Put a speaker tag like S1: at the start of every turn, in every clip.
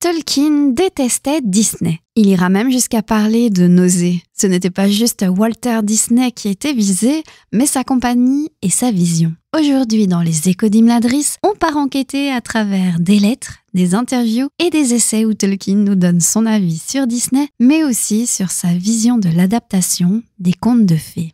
S1: Tolkien détestait Disney. Il ira même jusqu'à parler de nausée. Ce n'était pas juste Walter Disney qui était visé, mais sa compagnie et sa vision. Aujourd'hui, dans les échos d'Imladris, on part enquêter à travers des lettres, des interviews et des essais où Tolkien nous donne son avis sur Disney, mais aussi sur sa vision de l'adaptation des contes de fées.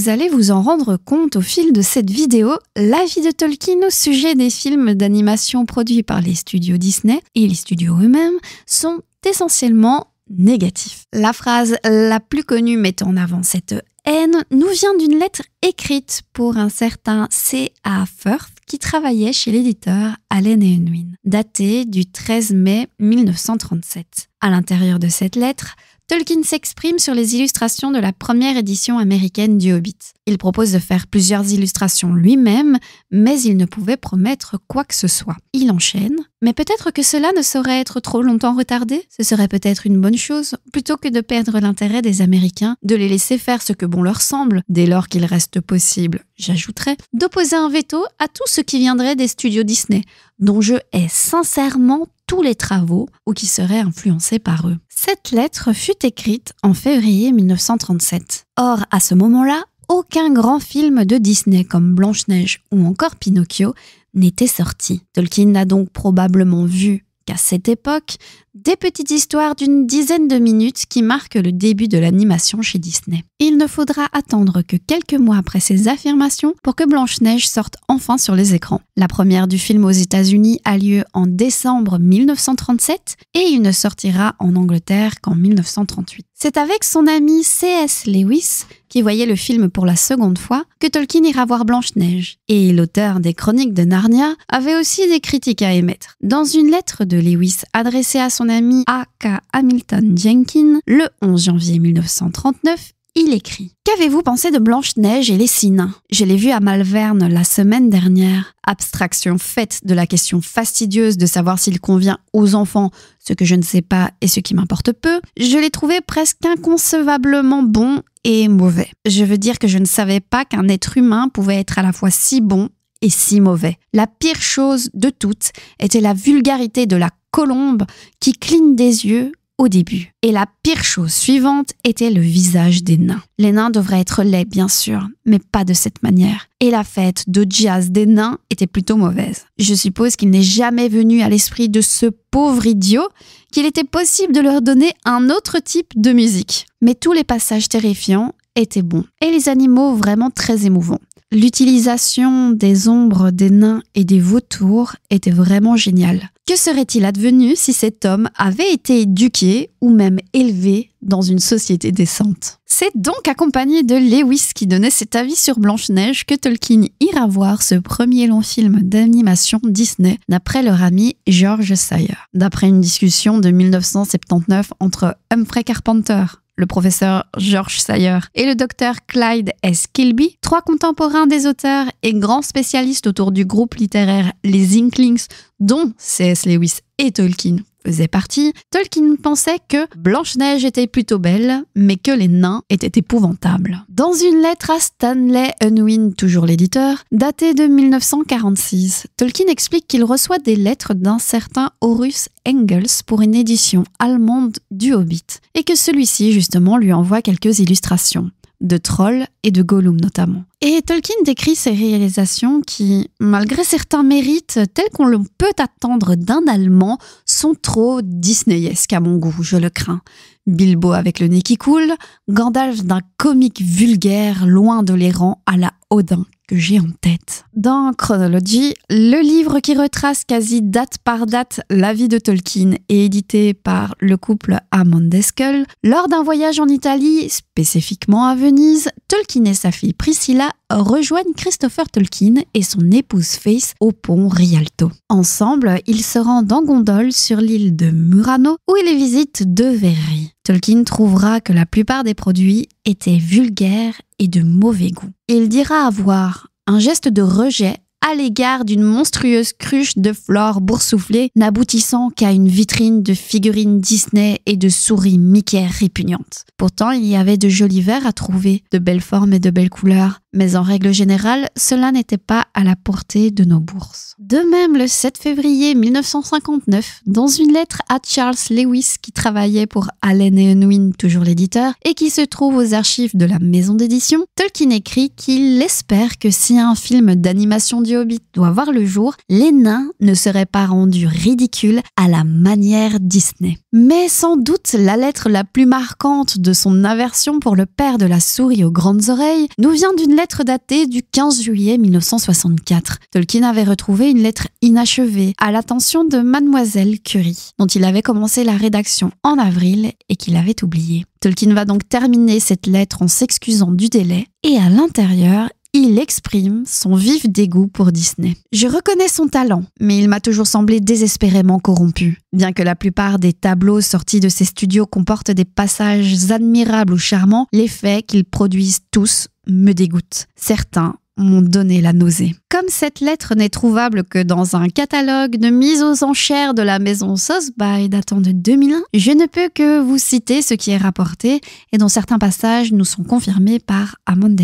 S1: vous allez vous en rendre compte au fil de cette vidéo, l'avis de Tolkien au sujet des films d'animation produits par les studios Disney et les studios eux-mêmes sont essentiellement négatifs. La phrase la plus connue mettant en avant cette haine nous vient d'une lettre écrite pour un certain C.A. Firth qui travaillait chez l'éditeur Allen et Unwin, datée du 13 mai 1937. À l'intérieur de cette lettre, Tolkien s'exprime sur les illustrations de la première édition américaine du Hobbit. Il propose de faire plusieurs illustrations lui-même, mais il ne pouvait promettre quoi que ce soit. Il enchaîne. Mais peut-être que cela ne saurait être trop longtemps retardé Ce serait peut-être une bonne chose, plutôt que de perdre l'intérêt des Américains, de les laisser faire ce que bon leur semble, dès lors qu'il reste possible, j'ajouterais, d'opposer un veto à tout ce qui viendrait des studios Disney, dont je hais sincèrement tous les travaux ou qui seraient influencés par eux. Cette lettre fut écrite en février 1937. Or, à ce moment-là, aucun grand film de Disney comme Blanche-Neige ou encore Pinocchio n'était sorti. Tolkien n'a donc probablement vu à cette époque, des petites histoires d'une dizaine de minutes qui marquent le début de l'animation chez Disney. Il ne faudra attendre que quelques mois après ces affirmations pour que Blanche-Neige sorte enfin sur les écrans. La première du film aux États-Unis a lieu en décembre 1937 et il ne sortira en Angleterre qu'en 1938. C'est avec son ami C.S. Lewis, qui voyait le film pour la seconde fois, que Tolkien ira voir Blanche-Neige. Et l'auteur des Chroniques de Narnia avait aussi des critiques à émettre. Dans une lettre de Lewis adressée à son ami A.K. Hamilton Jenkins le 11 janvier 1939, il écrit Qu'avez-vous pensé de Blanche-Neige et les six Je l'ai vu à Malverne la semaine dernière. Abstraction faite de la question fastidieuse de savoir s'il convient aux enfants ce que je ne sais pas et ce qui m'importe peu, je l'ai trouvé presque inconcevablement bon et mauvais. Je veux dire que je ne savais pas qu'un être humain pouvait être à la fois si bon et si mauvais. La pire chose de toutes était la vulgarité de la colombe qui cligne des yeux début. Et la pire chose suivante était le visage des nains. Les nains devraient être laids, bien sûr, mais pas de cette manière. Et la fête de jazz des nains était plutôt mauvaise. Je suppose qu'il n'est jamais venu à l'esprit de ce pauvre idiot qu'il était possible de leur donner un autre type de musique. Mais tous les passages terrifiants étaient bons. Et les animaux vraiment très émouvants. L'utilisation des ombres des nains et des vautours était vraiment géniale. Que serait-il advenu si cet homme avait été éduqué ou même élevé dans une société décente C'est donc accompagné de Lewis qui donnait cet avis sur Blanche-Neige que Tolkien ira voir ce premier long film d'animation Disney d'après leur ami George Sayer. D'après une discussion de 1979 entre Humphrey Carpenter, le professeur George Sayer et le docteur Clyde S. Kilby, trois contemporains des auteurs et grands spécialistes autour du groupe littéraire Les Inklings, dont C.S. Lewis et Tolkien faisait partie, Tolkien pensait que Blanche-Neige était plutôt belle, mais que les nains étaient épouvantables. Dans une lettre à Stanley Unwin, toujours l'éditeur, datée de 1946, Tolkien explique qu'il reçoit des lettres d'un certain Horus Engels pour une édition allemande du Hobbit, et que celui-ci justement lui envoie quelques illustrations de Troll et de Gollum notamment. Et Tolkien décrit ces réalisations qui, malgré certains mérites tels qu'on le peut attendre d'un Allemand, sont trop disneyesques à mon goût, je le crains. Bilbo avec le nez qui coule, Gandalf d'un comique vulgaire loin de l'errant à la Odin que j'ai en tête. Dans Chronology, le livre qui retrace quasi date par date la vie de Tolkien est édité par le couple Amandeskel, Lors d'un voyage en Italie, spécifiquement à Venise, Tolkien et sa fille Priscilla rejoignent Christopher Tolkien et son épouse Faith au pont Rialto. Ensemble, ils se rendent en gondole sur l'île de Murano où ils visitent deux verreries. Tolkien trouvera que la plupart des produits étaient vulgaires et de mauvais goût. Il dira avoir un geste de rejet à l'égard d'une monstrueuse cruche de flore boursouflée n'aboutissant qu'à une vitrine de figurines Disney et de souris Mickey répugnantes. Pourtant, il y avait de jolis verres à trouver, de belles formes et de belles couleurs, mais en règle générale, cela n'était pas à la portée de nos bourses. De même, le 7 février 1959, dans une lettre à Charles Lewis qui travaillait pour Allen et Unwin, toujours l'éditeur, et qui se trouve aux archives de la maison d'édition, Tolkien écrit qu'il espère que si un film d'animation du Hobbit doit voir le jour, les nains ne seraient pas rendus ridicules à la manière Disney. Mais sans doute la lettre la plus marquante de son aversion pour le père de la souris aux grandes oreilles nous vient d'une lettre datée du 15 juillet 1964. Tolkien avait retrouvé une lettre inachevée à l'attention de mademoiselle Curie, dont il avait commencé la rédaction en avril et qu'il avait oubliée. Tolkien va donc terminer cette lettre en s'excusant du délai, et à l'intérieur, il exprime son vif dégoût pour Disney. Je reconnais son talent, mais il m'a toujours semblé désespérément corrompu. Bien que la plupart des tableaux sortis de ses studios comportent des passages admirables ou charmants, l'effet qu'ils produisent tous me dégoûtent. Certains m'ont donné la nausée. Comme cette lettre n'est trouvable que dans un catalogue de mise aux enchères de la maison Sosby datant de 2001, je ne peux que vous citer ce qui est rapporté et dont certains passages nous sont confirmés par Amon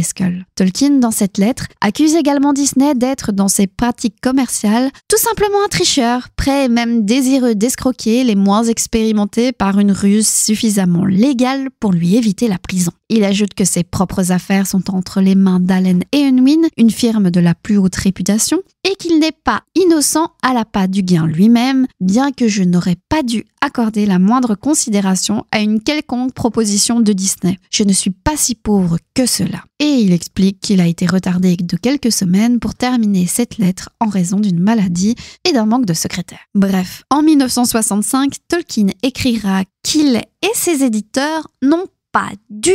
S1: Tolkien, dans cette lettre, accuse également Disney d'être dans ses pratiques commerciales tout simplement un tricheur, prêt et même désireux d'escroquer les moins expérimentés par une ruse suffisamment légale pour lui éviter la prison. Il ajoute que ses propres affaires sont entre les mains d'Allen et Unwin, une firme de la plus haute réputation, et qu'il n'est pas innocent à la pas du gain lui-même, bien que je n'aurais pas dû accorder la moindre considération à une quelconque proposition de Disney. Je ne suis pas si pauvre que cela. Et il explique qu'il a été retardé de quelques semaines pour terminer cette lettre en raison d'une maladie et d'un manque de secrétaire. Bref, en 1965, Tolkien écrira qu'il et ses éditeurs n'ont pas dû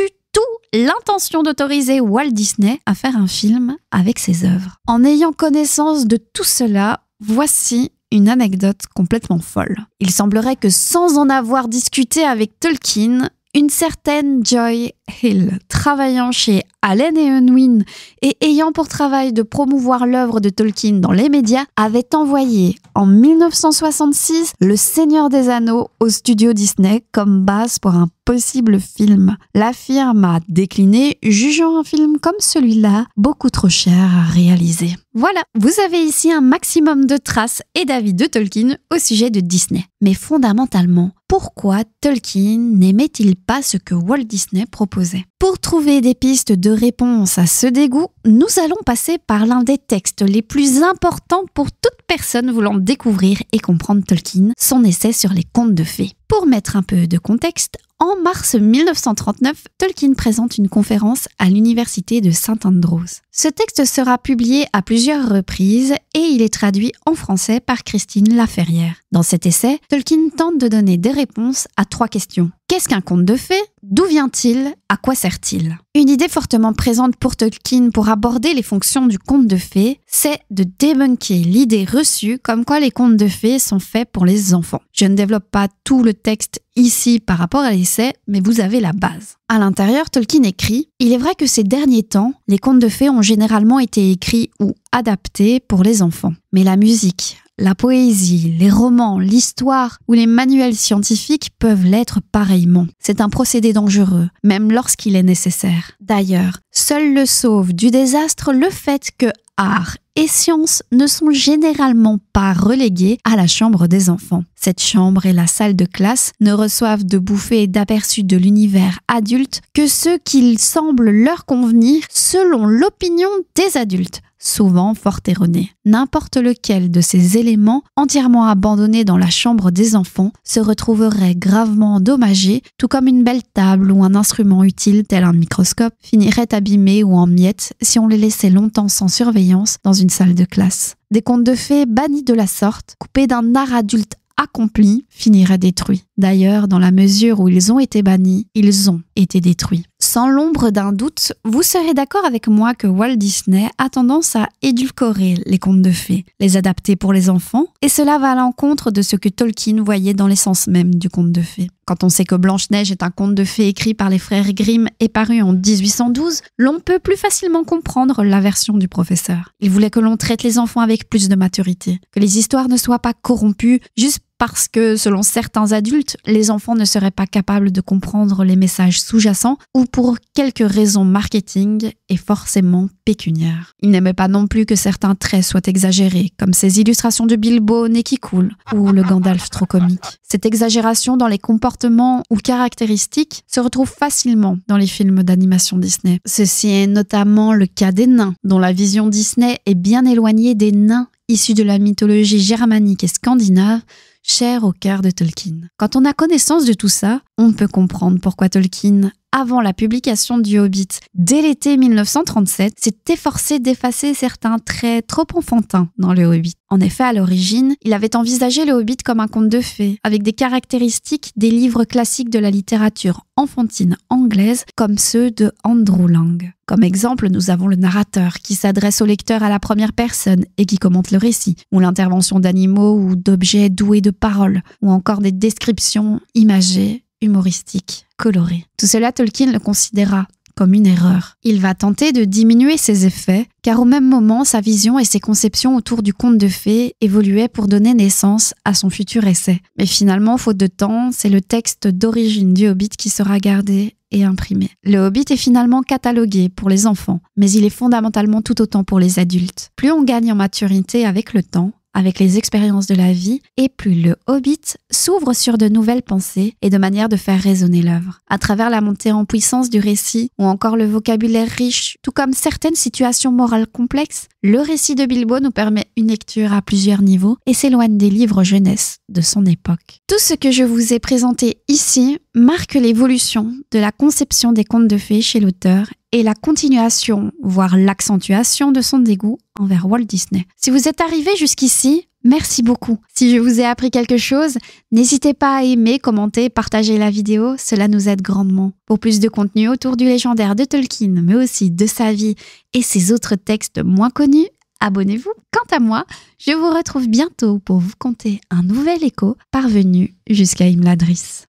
S1: l'intention d'autoriser Walt Disney à faire un film avec ses œuvres. En ayant connaissance de tout cela, voici une anecdote complètement folle. Il semblerait que sans en avoir discuté avec Tolkien, une certaine Joy Hill, travaillant chez Allen et Unwin et ayant pour travail de promouvoir l'œuvre de Tolkien dans les médias, avait envoyé en 1966 Le Seigneur des Anneaux au studio Disney comme base pour un possible film. La firme a décliné, jugeant un film comme celui-là beaucoup trop cher à réaliser. Voilà, vous avez ici un maximum de traces et d'avis de Tolkien au sujet de Disney. Mais fondamentalement, pourquoi Tolkien n'aimait-il pas ce que Walt Disney proposait pour trouver des pistes de réponse à ce dégoût, nous allons passer par l'un des textes les plus importants pour toute personnes voulant découvrir et comprendre Tolkien, son essai sur les contes de fées. Pour mettre un peu de contexte, en mars 1939, Tolkien présente une conférence à l'université de Saint Andrews. Ce texte sera publié à plusieurs reprises et il est traduit en français par Christine Laferrière. Dans cet essai, Tolkien tente de donner des réponses à trois questions. Qu'est-ce qu'un conte de fées D'où vient-il À quoi sert-il une idée fortement présente pour Tolkien pour aborder les fonctions du conte de fées, c'est de débunker l'idée reçue comme quoi les contes de fées sont faits pour les enfants. Je ne développe pas tout le texte ici par rapport à l'essai, mais vous avez la base. À l'intérieur, Tolkien écrit Il est vrai que ces derniers temps, les contes de fées ont généralement été écrits ou adaptés pour les enfants. Mais la musique, la poésie, les romans, l'histoire ou les manuels scientifiques peuvent l'être pareillement. C'est un procédé dangereux, même lorsqu'il est nécessaire. D'ailleurs, seul le sauve du désastre le fait que art et science ne sont généralement pas relégués à la chambre des enfants. Cette chambre et la salle de classe ne reçoivent de bouffées et d'aperçus de l'univers adulte que ceux qu'il semble leur convenir selon l'opinion des adultes souvent fort erroné. N'importe lequel de ces éléments entièrement abandonnés dans la chambre des enfants se retrouverait gravement endommagé, tout comme une belle table ou un instrument utile tel un microscope finirait abîmé ou en miettes si on les laissait longtemps sans surveillance dans une salle de classe. Des contes de fées bannis de la sorte, coupés d'un art adulte accompli, finiraient détruits. D'ailleurs, dans la mesure où ils ont été bannis, ils ont été détruits sans l'ombre d'un doute, vous serez d'accord avec moi que Walt Disney a tendance à édulcorer les contes de fées, les adapter pour les enfants, et cela va à l'encontre de ce que Tolkien voyait dans l'essence même du conte de fées. Quand on sait que Blanche-Neige est un conte de fées écrit par les frères Grimm et paru en 1812, l'on peut plus facilement comprendre la version du professeur. Il voulait que l'on traite les enfants avec plus de maturité, que les histoires ne soient pas corrompues juste parce que selon certains adultes, les enfants ne seraient pas capables de comprendre les messages sous-jacents ou pour quelques raisons marketing et forcément pécuniaires. Il n'aimait pas non plus que certains traits soient exagérés, comme ces illustrations de Bilbo nez qui coule ou le Gandalf trop comique. Cette exagération dans les comportements ou caractéristiques se retrouve facilement dans les films d'animation Disney. Ceci est notamment le cas des nains, dont la vision Disney est bien éloignée des nains issus de la mythologie germanique et scandinave, Cher au cœur de Tolkien. Quand on a connaissance de tout ça, on peut comprendre pourquoi Tolkien avant la publication du Hobbit dès l'été 1937 s'est efforcé d'effacer certains traits trop enfantins dans le Hobbit. En effet, à l'origine, il avait envisagé le Hobbit comme un conte de fées, avec des caractéristiques des livres classiques de la littérature enfantine anglaise, comme ceux de Andrew Lang. Comme exemple, nous avons le narrateur qui s'adresse au lecteur à la première personne et qui commente le récit, ou l'intervention d'animaux ou d'objets doués de paroles, ou encore des descriptions imagées humoristique, coloré. Tout cela, Tolkien le considéra comme une erreur. Il va tenter de diminuer ses effets, car au même moment, sa vision et ses conceptions autour du conte de fées évoluaient pour donner naissance à son futur essai. Mais finalement, faute de temps, c'est le texte d'origine du Hobbit qui sera gardé et imprimé. Le Hobbit est finalement catalogué pour les enfants, mais il est fondamentalement tout autant pour les adultes. Plus on gagne en maturité avec le temps, avec les expériences de la vie, et plus le Hobbit s'ouvre sur de nouvelles pensées et de manières de faire résonner l'œuvre. À travers la montée en puissance du récit ou encore le vocabulaire riche, tout comme certaines situations morales complexes, le récit de Bilbo nous permet une lecture à plusieurs niveaux et s'éloigne des livres jeunesse de son époque. Tout ce que je vous ai présenté ici marque l'évolution de la conception des contes de fées chez l'auteur et la continuation, voire l'accentuation de son dégoût envers Walt Disney. Si vous êtes arrivé jusqu'ici, merci beaucoup. Si je vous ai appris quelque chose, n'hésitez pas à aimer, commenter, partager la vidéo, cela nous aide grandement. Pour plus de contenu autour du légendaire de Tolkien, mais aussi de sa vie et ses autres textes moins connus, abonnez-vous. Quant à moi, je vous retrouve bientôt pour vous conter un nouvel écho parvenu jusqu'à Imladris.